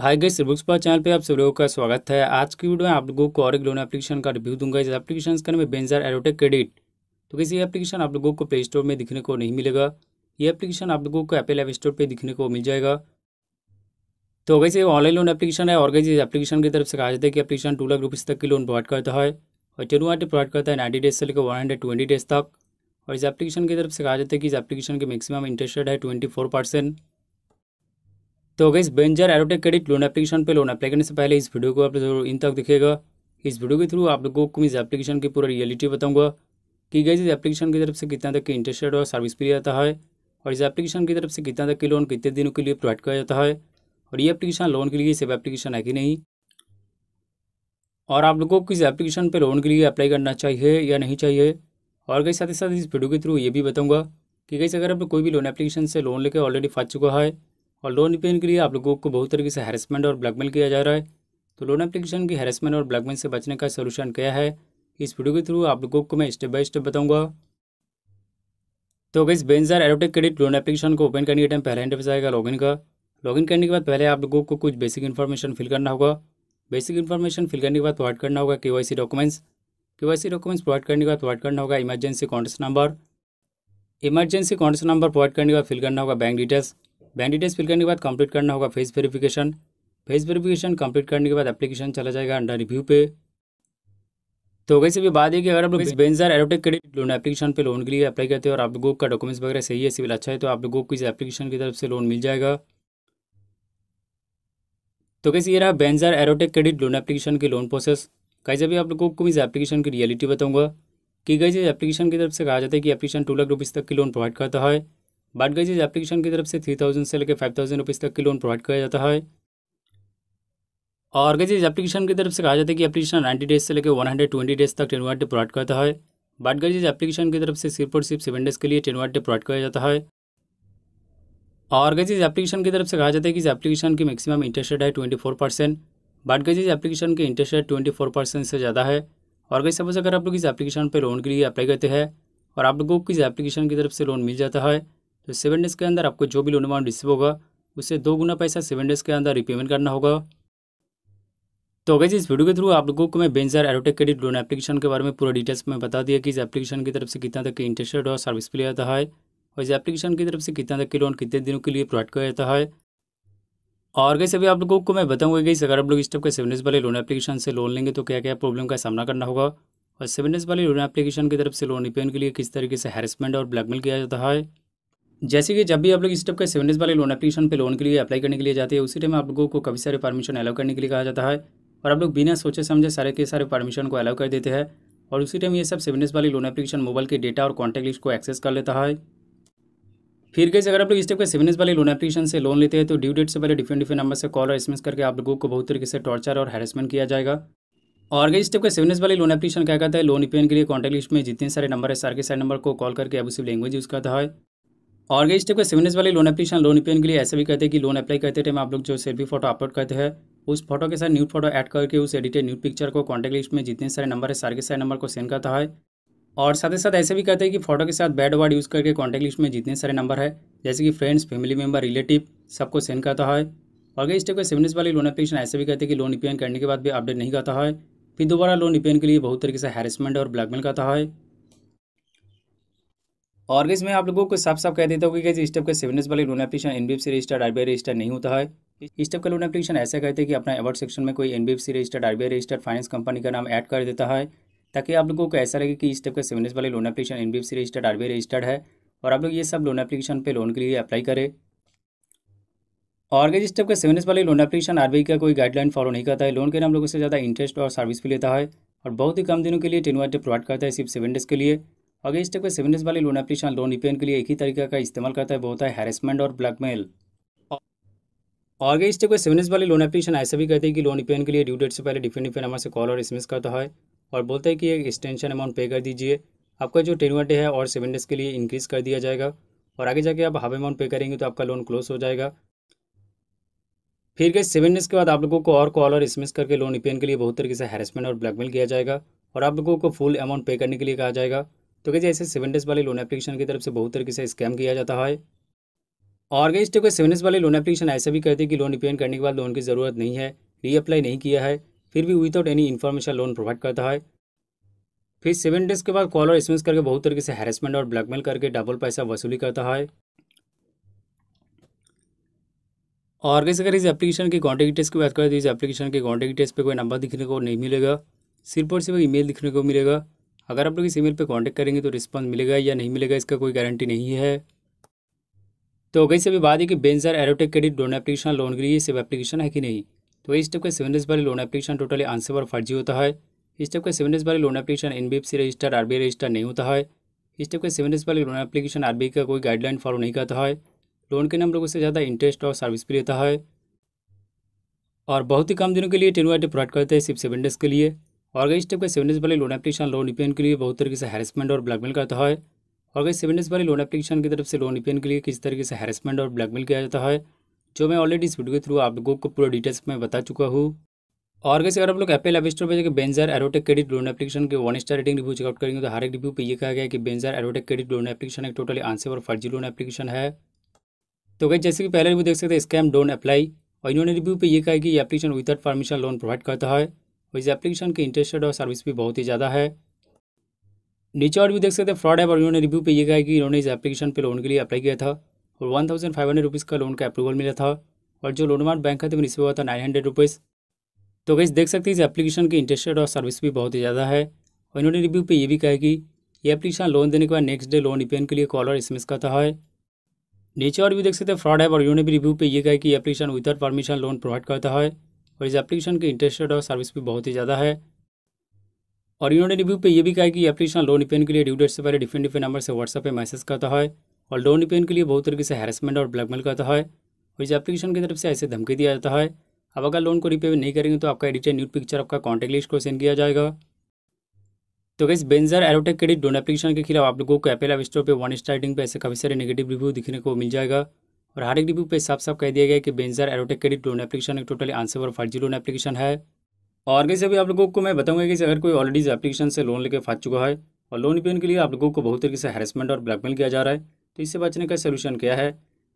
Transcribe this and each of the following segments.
हाय गई सिर्बुक्स पर चैनल पे आप सब लोगों का स्वागत है आज की वीडियो में आप लोगों को और एक लोन एप्लीकेशन का रिव्यू दूंगा इस एप्लीकेशन का नाम है बेंजार एरोटेक क्रेडिट तो किसी एप्लीकेशन आप लोगों को प्ले स्टोर में दिखने को नहीं मिलेगा ये एप्लीकेशन आप लोगों को एपल एप स्टोर पर दिखने को मिल जाएगा तो वैसे ये ऑनलाइन लोन एप्लीकेशन है और कैसे एप्लीकेशन की तरफ से कहा जाता है कि एप्लीकेशन टू लाख रुपीज़ तक की लोन प्रोवाइड करता है और टेनुआटी प्रोवाइड करता है नाइन्टी डेज से लेकर वन हंड्रेड ट्वेंटी डेज तक और इस एप्लीकेशन की तरफ से कहा जाता है कि इस एप्लीकेशन के मैक्सिमम इंटरेस्ट रेट है ट्वेंटी फोर परसेंट तो इस बेंजर एरोटेक क्रेडिट लोन एप्लीकेशन पे लोन अप्लाई करने से पहले इस वीडियो को आप जरूर इन तक दिखेगा इस वीडियो के थ्रू आप लोगों को इस एप्लीकेशन की पूरा रियलिटी बताऊंगा कि गई इस एप्लीकेशन की तरफ से कितना तक की इंटरेस्ट रेट और सर्विस फ्री आता है और इस एप्लीकेशन की तरफ से कितना तक की लोन कितने दिनों के लिए प्रोवाइड किया जाता है और ये एप्लीकेशन लोन के लिए सिर्फ एप्लीकेशन है कि नहीं और आप लोगों को इस एप्लीकेशन पर लोन के लिए अप्लाई करना चाहिए या नहीं चाहिए और कई साथ ही साथ इस वीडियो के थ्रू ये भी बताऊँगा कि कैसे अगर आप कोई भी लोन एप्लीकेशन से लोन लेकर ऑलरेडी फंस चुका है और लोन पेन के लिए आप लोगों को बहुत तरीके से हैरेसमेंट और ब्लैकमेल किया जा रहा है तो लोन एप्लीकेशन की हैरेसमेंट और ब्लैकमेल से बचने का सोल्यूशन क्या है इस वीडियो के थ्रू आप लोगों को मैं स्टेप बाय स्टेप बताऊंगा तो गई बेंजार एरोटेक क्रेडिट लोन एप्लीकेशन को ओपन करने के टाइम पहले इंटरफेस आएगा लॉगिन का लॉगिन करने के बाद पहले आप लोगों को कुछ बेसिक इन्फॉर्मेशन फिल करना होगा बेसिक इन्फॉर्मेशन फिल करने के बाद प्रोवाइड करना होगा के डॉक्यूमेंट्स के डॉक्यूमेंट्स प्रोवाइड करने के बाद प्रोवाइड करना होगा emergency contact number emergency contact number provide करने के बाद फिल करना होगा bank details bank details fill करने के बाद कंप्लीट करना होगा face verification face verification complete करने के बाद एप्लीकेशन चला जाएगा अंडर रिव्यू पे तो वैसे भी बात है कि अगर आप लोग बेंजर एरोटेक क्रेडिट लोन एप्लीकेशन पे लोन के लिए अप्लाई करते हो और आप लोगों का डॉक्यूमेंट्स वगैरह सही है सिविल अच्छा है तो आप लोगों को इस एप्लीकेशन की तरफ से लोन मिल जाएगा तो कैसे ये रहा बेंजर एरोटेक क्रेडिट लोन एप्लीकेशन की लोन प्रोसेस कैसे भी आप लोगों को इस एप्लीकेशन की रियलिटी बताऊंगा कि कैसे एप्लीकेशन की तरफ से कहा जाता है कि एप्लीकेशन टू लाख रुपीज़ तक की लोन प्रोवाइड करता है बट गई एप्लीकेशन की तरफ से थ्री थाउजेंड से लेकर फाइव थाउजेंड रुपीज़ तक की लोन प्रोवाइड किया जाता है और गाइज एप्लीकेशन की तरफ से कहा जाता है कि एप्लीकेशन नाइन्टी डेज से लेकर वन हंड्रेड ट्वेंटी डेज तक टेन वाट प्रोवाइड करता है बट गई एप्लीकेशन की तरफ से सिर्फ और सिर्फ सेवन डेज के लिए टेन वाट प्रोवाइड किया जाता है और गाइज इस एप्लीकेशन की तरफ से कहा जाता है कि इस एप्लीकेशन की मैक्सिमम इंटरेस्ट रेट है ट्वेंटी फोर परसेंट बट गई एप्लीकेशन की interest rate twenty four percent से ज़्यादा है और गई सपोज अगर आप लोग इस एप्लीकेशन पर लोन के लिए अप्लाई करते हैं और आप लोगों को इस एप्लीकेशन की तरफ से लोन मिल जाता है तो सेवन डेज़ के अंदर आपको जो भी लोन अमाउंट रिसीव होगा उससे दो गुना पैसा सेवन डेज़ के अंदर रिपेमेंट करना होगा तो अगर इस वीडियो के थ्रू आप लोगों को मैं बेंजार एरोटेक क्रेडिट लोन एप्लीकेशन के बारे में पूरा डिटेल्स में बता दिया कि इस एप्लीकेशन की तरफ से कितना तक इंटरेस्टेड और सर्विस प्ले जाता है और इस एप्लीकेशन की तरफ से कितना तक के लोन कितने दिनों के लिए प्रोवाइड किया जाता है और कैसे अभी आप लोगों को मैं बताऊंगा कि अगर आप लोग इस टाइप के सेवन डेज वाले लोन एप्लीकेशन से लोन लेंगे तो क्या क्या प्रॉब्लम का सामना करना होगा और सेवन डेज वाले लोन एप्लीकेशन की तरफ से लोन रिपेमेंट के लिए किस तरीके से हैरेसमेंट और ब्लैकमेल किया जाता है जैसे कि जब भी आप लोग इस टाइप का सेवन डेज वाले लोन एप्लीकेशन पे लोन के लिए अप्लाई करने के लिए जाते हैं उसी टाइम आप लोगों को कभी सारे परमिशन अलाउ करने के लिए कहा जाता है और आप लोग बिना सोचे समझे सारे के सारे परमिशन को अलाउ कर देते हैं और उसी टाइम ये सब सेवन डेज वाले लोन एप्लीकेशन मोबाइल के डेटा और कॉन्टैक्ट लिस्ट को एक्सेस कर लेता है फिर कैसे अगर आप लोग इस टाइप के सेवन डेज वाले लोन एप्लीकेशन से लोन लेते हैं तो ड्यू डेट से पहले डिफरेंट डिफरेंट नंबर से कॉल और एसएमएस करके आप लोगों को बहुत तरीके से टॉर्चर और हैरेसमेंट किया जाएगा और अगर इस टाइप का सेवनेस वाले लोन एप्लीकेशन क्या कहता है लोन रिपेन के लिए कॉन्टैक्ट लिस्ट में जितने सारे नंबर है सारे के सारे नंबर को कॉल करके एबूसिव लैंग्वेज यूज़ करता है और गई स्टेप का सेवन वाले लोन एप्लीकेशन लोन एप्लीकेशन के लिए ऐसे भी कहते हैं कि लोन अप्लाई करते टाइम आप लोग जो सेल्फी फोटो अपलोड करते हैं उस फोटो के साथ न्यूड फोटो ऐड करके उस एडिटेड न्यूड पिक्चर को कॉन्टैक्ट लिस्ट में जितने सारे नंबर है सारे के सारे नंबर को सेंड करता है और साथ ही साथ ऐसे भी कहते हैं कि फोटो के साथ बैड वर्ड यूज़ करके कॉन्टैक्ट लिस्ट में जितने सारे नंबर है जैसे कि फ्रेंड्स फैमिली मेम्बर रिलेटिव सबको सेंड करता है और गई स्टेप का सेवन वाली लोन एप्लीकेशन ऐसे भी कहते हैं कि लोन रिपेयर करने के बाद भी अपडेट नहीं करता है फिर दोबारा लोन रिपेयर के लिए बहुत तरीके से हैरेसमेंट और ब्लैकमेल करता है और इसमें आप लोगों को साफ साफ कह देता हूँ कि इस टाइप का सेवन वाले लोन एप्लीकेशन एन से रजिस्टर्ड आर रजिस्टर नहीं होता है इस टाइप का लोन एप्लीकेशन ऐसा कहते हैं कि अपना अवार्ड सेक्शन में कोई N C registered or registered finance company का नाम ऐड कर देता है ताकि आप लोगों को ऐसा लगे कि इस टाइप का सेवन वाले loan application N C registered or registered है और आप लोग ये सब लोन एप्लीकेशन पर लोन के लिए अप्लाई करें और इस टाइप का सेवन वाले लोन एप्लीकेशन आई का कोई गाइडलाइन फॉलो नहीं करता है लोन के नाम लोगों से ज़्यादा इंटरेस्ट और सर्विस भी लेता है और बहुत ही कम दिनों के लिए टेन वाइट प्रोवाइड करता है सिर्फ सेवन डेज के लिए अगेंस्ट टाइप के सेवन डेज वाली लोन एप्लीकेशन लोन रिपेन के लिए एक ही तरीका का इस्तेमाल करता है वो होता है हैरेसमेंट और ब्लैकमेल और अगर टाइप के सेवन डेज वाली लोन एप्लीकेशन ऐसा भी कहते हैं कि लोन रिपेन के लिए ड्यू डेट से पहले डिफरेंट डिफरेंट नंबर से कॉल और एस करता है और बोलता है कि एक एक्सटेंशन अमाउंट पे कर दीजिए आपका जो टेनवर डे है और सेवन डेज के लिए इंक्रीज़ कर दिया जाएगा और आगे जाके आप हाफ अमाउंट पे करेंगे तो आपका लोन क्लोज हो जाएगा फिर गए सेवन डेज के बाद आप लोगों को और कॉल और एस करके लोन रिपेन के लिए बहुत तरीके से हैरेसमेंट और ब्लैकमेल किया जाएगा और आप लोगों को फुल अमाउंट पे करने के लिए कहा जाएगा तो कैसे ऐसे सेवन डेज वाले लोन एप्लीकेशन की तरफ से बहुत तरीके से स्कैम किया जाता है और गई स्टेप सेवन डेज वाले लोन एप्लीकेशन ऐसे भी कहते हैं कि लोन रिपेयर करने के बाद लोन की ज़रूरत नहीं है रीअप्लाई नहीं किया है फिर भी without any information loan provide करता है फिर सेवन डेज के बाद कॉल और एसमेंस करके बहुत तरीके से हेरेसमेंट और ब्लैकमेल करके डबल पैसा वसूली करता है और कैसे अगर इस एप्लीकेशन के कॉन्टैक्ट डिटेल्स की बात करें तो इस एप्लीकेशन के कॉन्टैक्ट डिटेल्स पे कोई नंबर दिखने को नहीं मिलेगा सिर्फ और सिर्फ ईमेल दिखने को मिलेगा अगर आप लोग इस ईमेल पे कांटेक्ट करेंगे तो रिस्पांस मिलेगा या नहीं मिलेगा इसका कोई गारंटी नहीं है तो गई अभी बात है कि बेंजर Aerotech credit loan application loan के लिए सेव एप्लीकेशन है कि नहीं तो इस टाइप का सेवन डेज वाले लोन एप्लीकेशन टोटली आंसर और फर्जी होता है इस टाइप का सेवन डेज वाले loan application N register or register नहीं होता है इस टाइप का सेवन डेज वाले लोन एप्लीकेशन आर का कोई गाइडलाइन फॉलो नहीं करता है लोन के नाम लोगों से ज़्यादा इंटरेस्ट और सर्विस भी लेता है और बहुत ही कम दिनों के लिए टेन प्रोवाइड करते हैं सिर्फ सेवन डेज के लिए और गई स्टेप का सेवन डेज वाले लोन एप्लीकेशन लोन रिपेन के लिए बहुत तरीके से हैरेसमेंट और ब्लैकमेल करता है और गई सेवन डेज वाले लोन एप्लीकेशन की तरफ से लोन रिपेन e के लिए किस तरीके से हैरेसमेंट और ब्लैकमेल किया जाता है जो मैं ऑलरेडी इस वीडियो के थ्रू आप लोगों को पूरा डिटेल्स में बता चुका हूँ और कैसे अगर आप लोग एप्पल ऐप स्टोर पर जाकर बेंजर एरोटेक क्रेडिट लोन एप्लीकेशन के one star rating review check out करेंगे तो हर एक रिव्यू पर यह कहा गया कि बेंजर एरोटेक क्रेडिट लोन एप्लीकेशन एक टोटली आंसर और फर्जी लोन एप्लीकेशन है तो गई जैसे कि पहले रिव्यू देख सकते हैं स्कैम डोंट अप्लाई और इन्होंने रिव्यू पर यह कहा कि यह application without permission loan provide करता है और इस एप्लीकेशन की इंटरेस्टेड और सर्विस भी बहुत ही ज़्यादा है नीचे और भी देख सकते हैं फ्रॉड है और इन्होंने रिव्यू पे ये कहा कि इन्होंने इस एप्लीकेशन पे लोन के लिए अप्लाई किया था और one thousand five hundred rupees का लोन का अप्रूवल मिला था और जो लोन अमाउंट बैंक खाते में रिसीव हुआ था नाइन हंड्रेड रुपीज़ तो गई देख सकते हैं इस एप्लीकेशन की इंटरेस्टेड और सर्विस भी बहुत ही ज़्यादा है और इन्होंने रिव्यू पर ये भी कहा कि ये एप्लीकेशन लोन देने के बाद नेक्स्ट डे लोन रिपेन के लिए कॉल और एस करता है नीचे और भी देख सकते हैं फ्रॉड है और इन्होंने भी रिव्यू पर यह कहा कि application without permission loan provide करता है और इस एप्लीकेशन की इंटरेस्ट रेट और सर्विस भी बहुत ही ज़्यादा है और इन्होंने रिव्यू पे ये भी कहा कि एप्लीकेशन लोन रिपेन के लिए ड्यू डेट से पहले डिफरेंट डिफरेंट नंबर से व्हाट्सएप पे मैसेज करता है और लोन रिपेन e के लिए बहुत तरीके से हैरेसमेंट और ब्लैकमेल करता है और इस एप्लीकेशन की तरफ से ऐसे धमकी दिया जाता है अब अगर लोन को रिपे नहीं करेंगे तो आपका एडिटेड न्यूट पिक्चर आपका कॉन्टैक्ट लिस्ट को सेंड किया जाएगा तो कैसे बेंजर एरोटेक क्रेडिट डोन एप्लीकेशन के खिलाफ आप लोगों को एपेल एप स्टोर पर वन स्टार्टिंग पे ऐसे काफ़ी सारे नेगेटिव रिव्यू दिखने को मिल जाएगा और हर एक रिव्यू पे साफ साफ कह दिया गया कि बेंजर एरोटेक क्रेडिट लोन एप्लीकेशन एक टोटली आंसर और फर्जी लोन एप्लीकेशन है और कैसे अभी आप लोगों को मैं बताऊंगा कि अगर कोई ऑलरेडी इस एप्लीकेशन से लोन लेकर फंस चुका है और लोन पेन के लिए आप लोगों को बहुत तरीके से हेरसमेंट और ब्लैकमेल किया जा रहा है तो इससे बचने का सोल्यूशन क्या है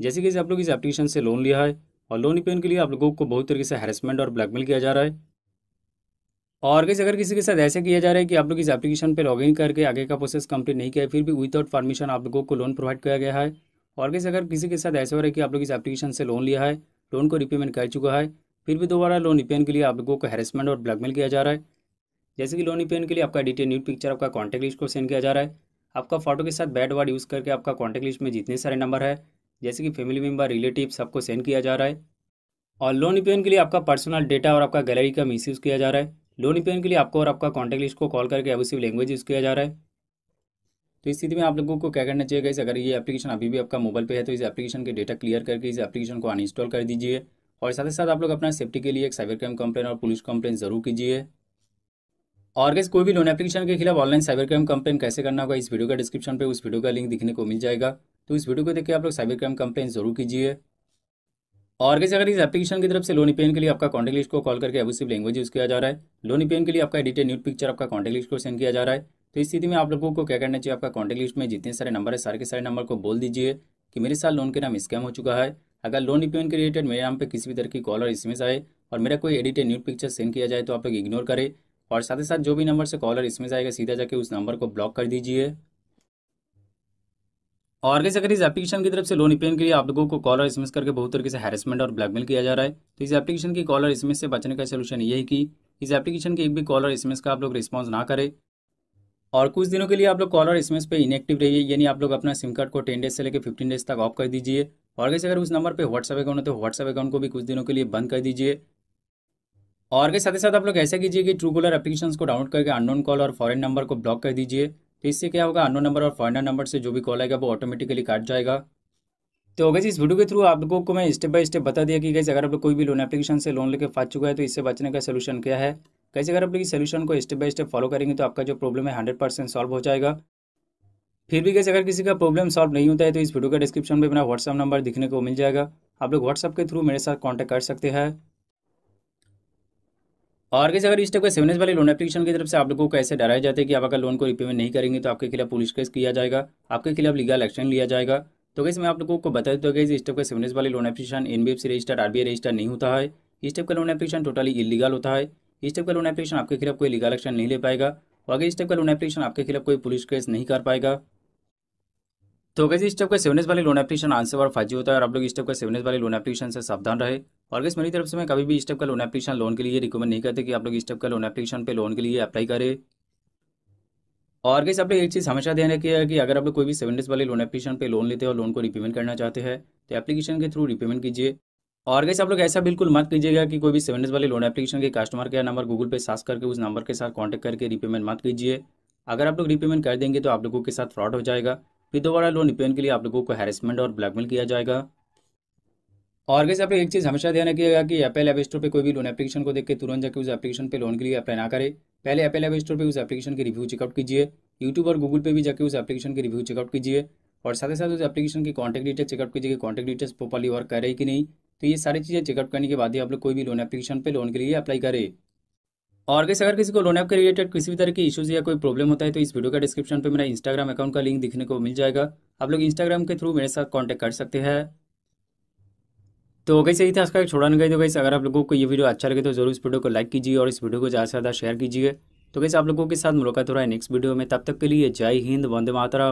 जैसे कि आप लोग इस एप्लीकेशन से लोन लिया है और लोन पेन के लिए आप लोगों को बहुत तरीके से हेरसमेंट और ब्लैकमेल किया जा रहा है और कैसे अगर किसी के साथ ऐसा किया जा रहा है कि आप लोग इस एप्लीकेशन पर लॉगिन करके आगे का प्रोसेस कंप्लीट नहीं किया फिर भी विदाउट परमिशन आप लोगों को लोन प्रोवाइड किया गया है और कैसे अगर किसी के साथ ऐसा हो रहा है कि आप लोग इस एप्लीकेशन से लोन लिया है लोन को रिपेमेंट कर चुका है फिर भी दोबारा लोन रिपेन के लिए आप लोगों को हेरसमेंट और ब्लैकमेल किया जा रहा है जैसे कि लोन रिपेन के लिए आपका डिटेल न्यूट पिक्चर आपका कॉन्टैक्ट लिस्ट को सेंड किया जा रहा है आपका फोटो के साथ बैट वर्ड यूज़ करके आपका कॉन्टैक्ट लिस्ट में जितने सारे नंबर है जैसे कि फैमिली मेम्बर रिलेटिव सबको सेंड किया जा रहा है और लोन रिपेन के लिए आपका पर्सनल डेटा और आपका गैलरी का मिस किया जा रहा है लोन रिपेन के लिए आपको और आपका कॉन्टैक्ट लिस्ट को कॉल करके एबुसिव लैंग्वेज यूज़ किया जा रहा है तो इस स्थिति में आप लोगों को क्या करना चाहिए गाइस अगर ये एप्लीकेशन अभी भी आपका मोबाइल पे है तो इस एप्लीकेशन के डेटा क्लियर करके इस एप्लीकेशन को अनइंस्टॉल कर दीजिए और साथ ही साथ आप लोग अपना सेफ्टी के लिए एक साइबर क्राइम कंप्लेन और पुलिस कंप्लेन जरूर कीजिए और गैस कोई भी लोन एप्लीकेशन के खिलाफ ऑनलाइन साइबर क्राइम कंप्लेन कैसे करना होगा इस वीडियो का डिस्क्रिप्शन पर उस वीडियो का लिंक दिखने को मिल जाएगा तो इस वीडियो को देखिए आप लोग साइबर क्राइम कंप्लेन जरूर कीजिए और गैस अगर इस एप्लीकेशन की तरफ से लोन ईपेन e के लिए आपका कॉन्टेक्ट लिस्ट को कॉल करके एबूसिव लैंग्वेज यूज़ किया जा रहा है लोन ईपेन e के लिए आपका एडिटेड न्यूट पिक्चर आपका कॉन्टेक्ट लिस्ट को सेंड किया जा रहा है तो इस स्थिति में आप लोगों को क्या करना चाहिए आपका कॉन्टैक्ट लिस्ट में जितने सारे नंबर है सारे के सारे नंबर को बोल दीजिए कि मेरे साथ लोन के नाम स्कैम हो चुका है अगर लोन रिपेमेंट के रिलेटेड मेरे नाम पर किसी भी तरह की कॉल और इसमें आए और मेरा कोई एडिटेड न्यूड पिक्चर सेंड किया जाए तो आप लोग इग्नोर करें और साथ ही साथ जो भी नंबर से कॉलर इसमें आएगा सीधा जाके उस नंबर को ब्लॉक कर दीजिए और कैसे अगर इस एप्लीकेशन की तरफ से लोन रिपेन के लिए आप लोगों को कॉलर इसमें करके बहुत तरीके से हैरेसमेंट और ब्लैकमेल किया जा रहा है तो इस एप्लीकेशन की कॉलर इसमें से बचने का सोल्यूशन यही है कि इस एप्लीकेशन के एक भी कॉलर इसमें का आप लोग रिस्पॉन्स ना करें और कुछ दिनों के लिए आप लोग कॉलर एस पे इनएक्टिव रहिए यानी आप लोग अपना सिम कार्ड को टेन डेज से लेकर फिफ्टीन डेज तक ऑफ कर दीजिए और कैसे अगर उस नंबर पर व्हाट्सअप अकाउंट है तो व्हाट्सअप अकाउंट को भी कुछ दिनों के लिए बंद कर दीजिए और के साथ ही साथ आप लोग ऐसा कीजिए कि ट्रू कॉलर एप्लीकेशन को डाउनलोड करके अननोन कॉल और फॉरन नंबर को ब्लॉक कर दीजिए तो इससे क्या होगा अननोन नंबर और फॉरन नंबर से जो भी कॉल आएगा वो ऑटोमेटिकली काट जाएगा तो अगर इस वीडियो के थ्रू आप लोगों को मैं स्टेप बाय स्टेप बता दिया कि कैसे अगर आप लोग कोई भी लोन एप्लीकेशन से लोन लेकर फाट चुका है तो इससे बचने का सोल्यूशन क्या है कैसे अगर आप लोग इस सोल्यूशन को स्टेप बाय स्टेप फॉलो करेंगे तो आपका जो प्रॉब्लम है हंड्रेड परसेंट सॉल्व हो जाएगा फिर भी कैसे अगर किसी का प्रॉब्लम सॉल्व नहीं होता है तो इस वीडियो का डिस्क्रिप्शन में मेरा व्हाट्सअप नंबर दिखने को मिल जाएगा आप लोग व्हाट्सअप के थ्रू मेरे साथ कॉन्टैक्ट कर सकते हैं और कैसे अगर इस टाइप का सेवनेस वाले लोन एप्लीकेशन की तरफ से आप लोगों को ऐसे डराया जाता है कि आप अगर लोन को रिपेमेंट नहीं करेंगे तो आपके खिलाफ पुलिस केस किया जाएगा आपके खिलाफ लीगल एक्शन लिया जाएगा तो कैसे मैं आप लोगों को बता देता हूँ इस टाइप का सेवनेस वाले loan application N B F C R B I नहीं होता है इस टाइप का लोन एप्लीकेशन टोटली इलीगल होता है इस टाइप का लोन एप्लीकेशन आपके खिलाफ कोई लीगल एक्शन नहीं ले पाएगा और अगर इस टाइप का लोन एप्लीकेशन आपके खिलाफ कोई पुलिस केस नहीं कर पाएगा तो अगर इस टाइप का सेवनेस वाले लोन एप्लीकेशन आंसर और फर्जी होता है और आप लोग इस टाइप का सेवनेस वाले लोन एप्लीकेशन से सावधान रहे और अगर मेरी तरफ से मैं कभी भी इस टाइप का लोन एप्लीकेशन लोन के लिए रिकमेंड नहीं करते कि आप लोग इस टाइप का लोन एप्लीकेशन पे लोन के लिए अप्लाई करें और गैस आप लोग एक चीज़ हमेशा ध्यान रखिए कि अगर आप लोग कोई भी सेवन डेज वाले लोन एप्लीकेशन पे लोन लेते हैं और लोन को रिपेमेंट करना चाहते हैं तो एप्लीकेशन के थ्रू रिपेमेंट कीजिए और गैस आप लोग ऐसा बिल्कुल मत कीजिएगा कि कोई भी सेवन डेज वाले लोन एप्लीकेशन के कस्टमर केयर नंबर गूगल पे सास करके उस नंबर के साथ कॉन्टैक्ट करके रिपेमेंट मत कीजिए अगर आप लोग रिपेमेंट कर देंगे तो आप लोगों के साथ फ्रॉड हो जाएगा फिर दोबारा लोन रिपेमेंट के लिए आप लोगों को हैरेसमेंट और ब्लैकमेल किया जाएगा और गैस आप लोग एक चीज़ हमेशा ध्यान रखिएगा कि एपल एप स्टोर पर कोई भी लोन एप्लीकेशन को देख के तुरंत जाकर उस एप्लीकेशन पर लोन के लिए अप्लाई ना करें पहले एपल एप स्टोर पर उस एप्लीकेशन के रिव्यू चेकआउट कीजिए यूट्यूब और गूगल पे भी जाकर उस एप्लीकेशन के रिव्यू चेकआउट कीजिए और साथ ही साथ उस एप्लीकेशन की कॉन्टैक्ट डिटेल चेकआउट कीजिए कि कॉन्टैक्ट डिटेल्स प्रॉपरली वर्क कर रही कि नहीं तो ये सारी चीज़ें चेकअप करने के बाद ही आप लोग कोई भी लोन एप्लीकेशन पे लोन के लिए अप्लाई करें और कैसे अगर किसी को लोन ऐप के रिलेटेड किसी भी तरह की इशूज़ या कोई प्रॉब्लम होता है तो इस वीडियो का डिस्क्रिप्शन पे मेरा इंस्टाग्राम अकाउंट का लिंक दिखने को मिल जाएगा आप लोग इंस्टाग्राम के थ्रू मेरे साथ कॉन्टैक्ट कर सकते हैं तो कैसे ही था छोड़ा नहीं गई तो कैसे अगर आप लोगों को ये वीडियो अच्छा लगे तो जरूर इस वीडियो को लाइक कीजिए और इस वीडियो को ज़्यादा से ज़्यादा शेयर कीजिए तो कैसे आप लोगों के साथ मुलाकात हो रहा है नेक्स्ट वीडियो में तब तक के लिए जय हिंद वंदे मातरम